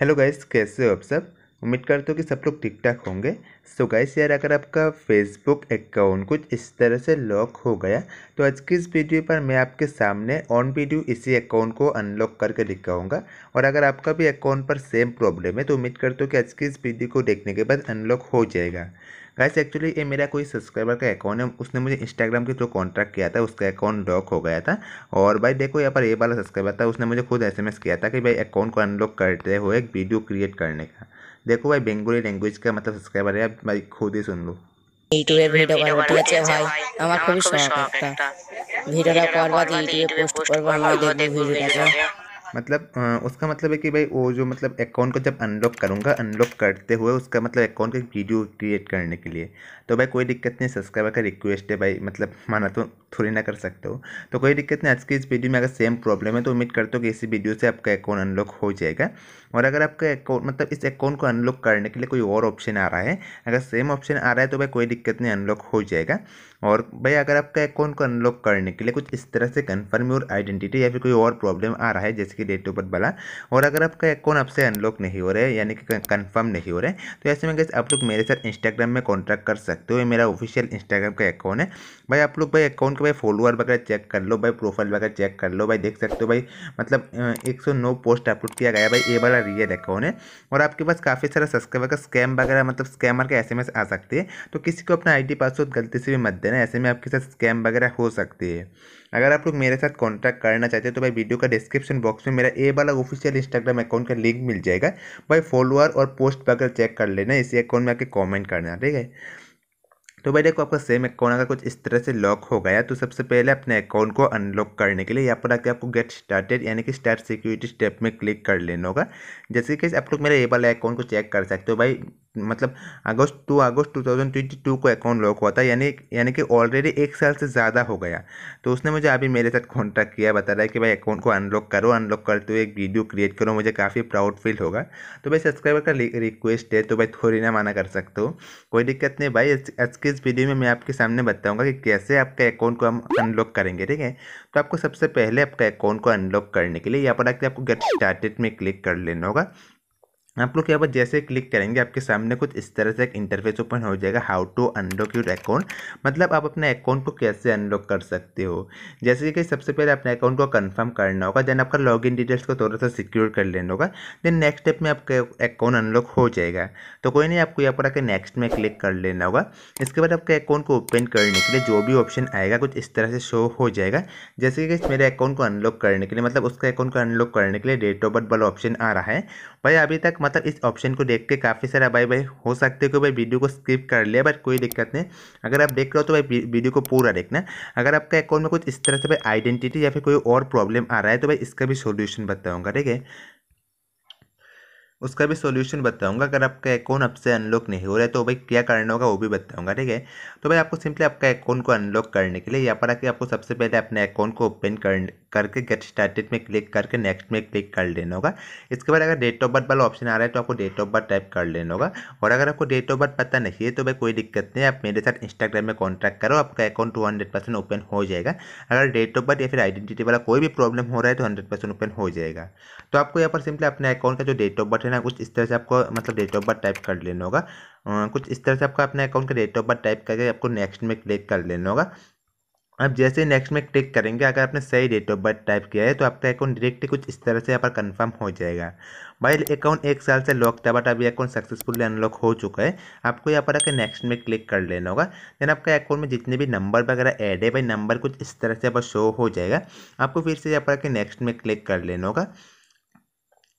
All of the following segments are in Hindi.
हेलो गाइस कैसे हो आप सब उम्मीद करता हूँ कि सब लोग ठीक ठाक होंगे सो गाइस यार अगर आपका फेसबुक अकाउंट कुछ इस तरह से लॉक हो गया तो आज की इस वीडियो पर मैं आपके सामने ऑन वीडियो इसी अकाउंट को अनलॉक करके दिखाऊंगा और अगर आपका भी अकाउंट पर सेम प्रॉब्लम है तो उम्मीद करता हूँ कि आज की इस वीडियो को देखने के बाद अनलॉक हो जाएगा गाइस एक्चुअली ये मेरा कोई सब्सक्राइबर का अकाउंट है उसने मुझे इंस्टाग्राम के थ्रू कॉन्टैक्ट किया था उसका अकाउंट लॉक हो गया था और भाई देखो यहाँ पर ये वाला सब्सक्राइबर था उसने मुझे खुद एसएमएस किया था कि भाई अकाउंट को अनलॉक करते हुए एक वीडियो क्रिएट करने का देखो भाई बेंगुली लैंग्वेज का मतलब सब्सक्राइबर है भाई खुद ही सुन लो ইউটিউবে ভিডিও করবো ঠিক আছে ভাই আমার খুবই শখ একটা ভিডিওটা করবো ইউটিউবে পোস্ট করবো আমরা দেখবো ভিডিওটা मतलब उसका मतलब है कि भाई वो जो मतलब अकाउंट को जब अनलॉक करूँगा अनलॉक करते हुए उसका मतलब अकाउंट का वीडियो क्रिएट करने के लिए तो भाई कोई दिक्कत नहीं सब्सक्राइबर का रिक्वेस्ट है भाई मतलब माना तो थोड़ी ना कर सकते हो तो कोई दिक्कत नहीं आज की इस वीडियो में अगर सेम प्रॉब्लम है तो उम्मीद करते हो कि इसी वीडियो से आपका अकाउंट अनलॉक हो जाएगा और अगर आपका अकाउंट मतलब इस अकाउंट को अनलॉक करने के लिए कोई और ऑप्शन आ रहा है अगर सेम ऑप्शन आ रहा है तो भाई कोई दिक्कत नहीं अनलॉक हो जाएगा और भाई अगर आपका अकाउंट को अनलॉक करने के लिए कुछ इस तरह से कन्फर्म योर आइडेंटिटी या फिर कोई और प्रॉब्लम आ रहा है जैसे कि डेट ऑफ बर्थ वाला और अगर आपका अकाउंट आपसे अनलॉक नहीं हो रहा है यानी कि कन्फर्म नहीं हो रहा है तो ऐसे में आप लोग मेरे साथ इंस्टाग्राम में कॉन्टैक्ट कर सकते हो मेरा ऑफिशियल इंस्टाग्राम का अकाउंट है भाई आप लोग भाई अकाउंट उनके भाई फॉलोअर वगैरह चेक कर लो भाई प्रोफाइल वगैरह चेक कर लो भाई देख सकते हो भाई मतलब एक सौ नौ पोस्ट अपलोड किया गया भाई ये वाला रियल अकाउंट है और आपके पास काफ़ी सारा सब्सक्राइबर का स्कैम वगैरह मतलब स्कैमर के एस आ सकते हैं तो किसी को अपना आई पासवर्ड गलती से भी मत देना ऐसे में आपके साथ स्कैम वगैरह हो सकती है अगर आप लोग मेरे साथ कॉन्टैक्ट करना चाहते हैं तो भाई वीडियो का डिस्क्रिप्शन बॉक्स में मेरा ए वाला ऑफिशियल इंस्टाग्राम अकाउंट का लिंक मिल जाएगा भाई फॉलोअर और पोस्ट वगैरह चेक कर लेना इसी अकाउंट में आके कॉमेंट करना ठीक है तो भाई देखो आपका सेम अकाउंट अगर कुछ इस तरह से लॉक हो गया तो सबसे पहले अपने अकाउंट को अनलॉक करने के लिए यहाँ पर आके आपको गेट स्टार्टेड यानी कि स्टार्ट सिक्योरिटी स्टेप में क्लिक कर लेना होगा जैसे कि आप लोग मेरे ये वाला अकाउंट को चेक कर सकते हो भाई मतलब August to August two thousand twenty two को अकाउंट लॉक हुआ था यानी यानी कि ऑलरेडी एक साल से ज़्यादा हो गया तो उसने मुझे अभी मेरे साथ कॉन्टैक्ट किया बता रहा है कि भाई अकाउंट को अनलॉक करो अनलॉक करते हुए एक वीडियो क्रिएट करो मुझे काफ़ी प्राउड फील होगा तो भाई सब्सक्राइबर का रिक्वेस्ट है तो भाई थोड़ी ना माना कर सकते हो कोई दिक्कत नहीं भाई आज के इस वीडियो में मैं आपके सामने बताऊँगा कि कैसे आपके अकाउंट को हम अनलॉक करेंगे ठीक है तो आपको सबसे पहले आपका अकाउंट को अनलॉक करने के लिए यहाँ पर आपको गेट स्टार्टेड में क्लिक कर लेना होगा आप लोग यहाँ पर जैसे क्लिक करेंगे आपके सामने कुछ इस तरह से एक इंटरफेस ओपन हो जाएगा how to unlock your account मतलब आप अपने अकाउंट को कैसे अनलॉक कर सकते हो जैसे कि सबसे पहले अपने अकाउंट को कंफर्म करना होगा देन आपका लॉगिन डिटेल्स को थोड़ा सा सिक्योर कर लेना होगा देन नेक्स्ट स्टेप में आपका अकाउंट अनलॉक हो जाएगा तो कोई नहीं आपको यहाँ पर आकर नेक्स्ट में क्लिक कर लेना होगा इसके बाद आपके अकाउंट को ओपन करने के लिए जो भी ऑप्शन आएगा कुछ इस तरह से शो हो जाएगा जैसे कि मेरे अकाउंट को अनलॉक करने के लिए मतलब उसके अकाउंट को अनलॉक करने के लिए डेट ऑफ बर्थ वाला ऑप्शन आ रहा है भाई अभी तक मतलब इस ऑप्शन को देख के काफ़ी सारा भाई भाई हो सकते हो भाई वीडियो को स्किप कर लिया बट कोई दिक्कत नहीं अगर आप देख रहे हो तो भाई वीडियो को पूरा देखना अगर आपका अकाउंट में कुछ इस तरह से भाई आइडेंटिटी या फिर कोई और प्रॉब्लम आ रहा है तो भाई इसका भी सोल्यूशन बताऊँगा ठीक है उसका भी सॉल्यूशन बताऊंगा अगर आपका अकाउंट आपसे अनलॉक नहीं हो रहा है तो भाई क्या करना होगा वो भी बताऊंगा ठीक है तो भाई आपको सिंपली आपका अकाउंट को अनलॉक करने के लिए यहाँ पर आके आपको सबसे पहले अपने अकाउंट को ओपन कर करके गेट स्टार्टेड में क्लिक करके नेक्स्ट में क्लिक कर लेना होगा इसके बाद अगर डेट ऑफ बर्थ वाला ऑप्शन आ रहा है तो आपको डेट ऑफ बर्थ टाइप कर लेना होगा और अगर आपको डेट ऑफ बर्थ पता नहीं है तो भाई कोई दिक्कत नहीं आप मेरे साथ इंस्टाग्राम में कॉन्टैक्ट करो आपका account two hundred percent open हो जाएगा अगर डेट ऑफ बर्थ या फिर आइडेंटिटी वाला कोई भी प्रॉब्लम हो रहा है तो हंड्रेड परसेंट ओपन हो जाएगा तो आपको यहाँ पर सिंपली अपने अकाउंट का जो डेट ऑफ बर्थ लेना कुछ इस तरह से आपको मतलब डेट ऑफ बर्थ टाइप कर लेना होगा कुछ इस तरह से आपका अपने अकाउंट का डेट ऑफ बर्थ टाइप करके आपको नेक्स्ट में क्लिक कर लेना होगा अब जैसे नेक्स्ट में क्लिक करेंगे अगर आपने सही डेट ऑफ बर्थ टाइप किया है तो आपका अकाउंट डायरेक्ट कुछ इस तरह से यहाँ पर कंफर्म हो जाएगा भाई अकाउंट एक साल से लॉक था बट अभी अकाउंट सक्सेसफुली अनलॉक हो चुका है आपको यहाँ पर आकर नेक्स्ट में क्लिक कर लेना होगा देन आपका अकाउंट में जितने भी नंबर वगैरह ऐड है भाई नंबर कुछ इस तरह से यहाँ पर शो हो जाएगा आपको फिर से यहाँ पर आकर नेक्स्ट में क्लिक कर लेना होगा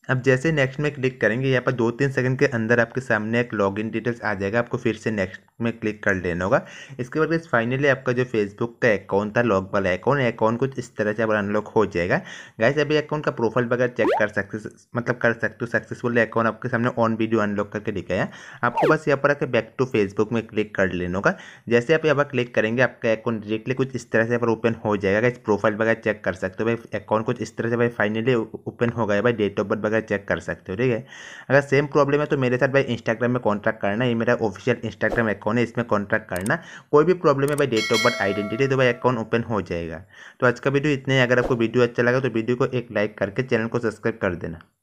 अब जैसे नेक्स्ट में क्लिक करेंगे यहाँ पर दो तीन सेकंड के अंदर आपके सामने एक लॉगिन डिटेल्स आ जाएगा आपको फिर से नेक्स्ट में क्लिक कर लेना होगा इसके बाद फाइनली आपका जो फेसबुक का अकाउंट था लॉग वाला अकाउंट अकाउंट कुछ इस तरह से अब अनलॉक हो जाएगा गैस अभी अकाउंट का प्रोफाइल वगैरह चेक कर सकते मतलब कर सकते हो सक्सेसफुल अकाउंट आपके सामने ऑन वीडियो अनलॉक करके दिखाया आपको बस यहाँ पर आकर बैक टू फेसबुक में क्लिक कर लेना होगा जैसे आप यहाँ पर क्लिक करेंगे आपका अकाउंट डायरेक्टली कुछ इस तरह से अगर ओपन हो जाएगा गैस प्रोफाइल वगैरह चेक कर सकते हो भाई अकाउंट कुछ इस तरह से भाई फाइनली ओपन हो गया भाई डेट ऑफ बर्थ जगह चेक कर सकते हो ठीक है अगर सेम प्रॉब्लम है तो मेरे साथ भाई इंस्टाग्राम में कॉन्टैक्ट करना ये मेरा ऑफिशियल इंस्टाग्राम अकाउंट है इसमें कॉन्टैक्ट करना कोई भी प्रॉब्लम है भाई डेट ऑफ बर्थ आइडेंटिटी तो भाई अकाउंट ओपन हो जाएगा तो आज का वीडियो इतना ही अगर आपको वीडियो अच्छा लगा तो वीडियो को एक लाइक करके चैनल को सब्सक्राइब कर देना